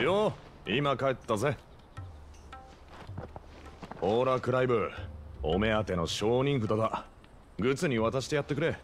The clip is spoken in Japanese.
よ今帰ったぜほラクライブお目当ての証人札だグツに渡してやってくれ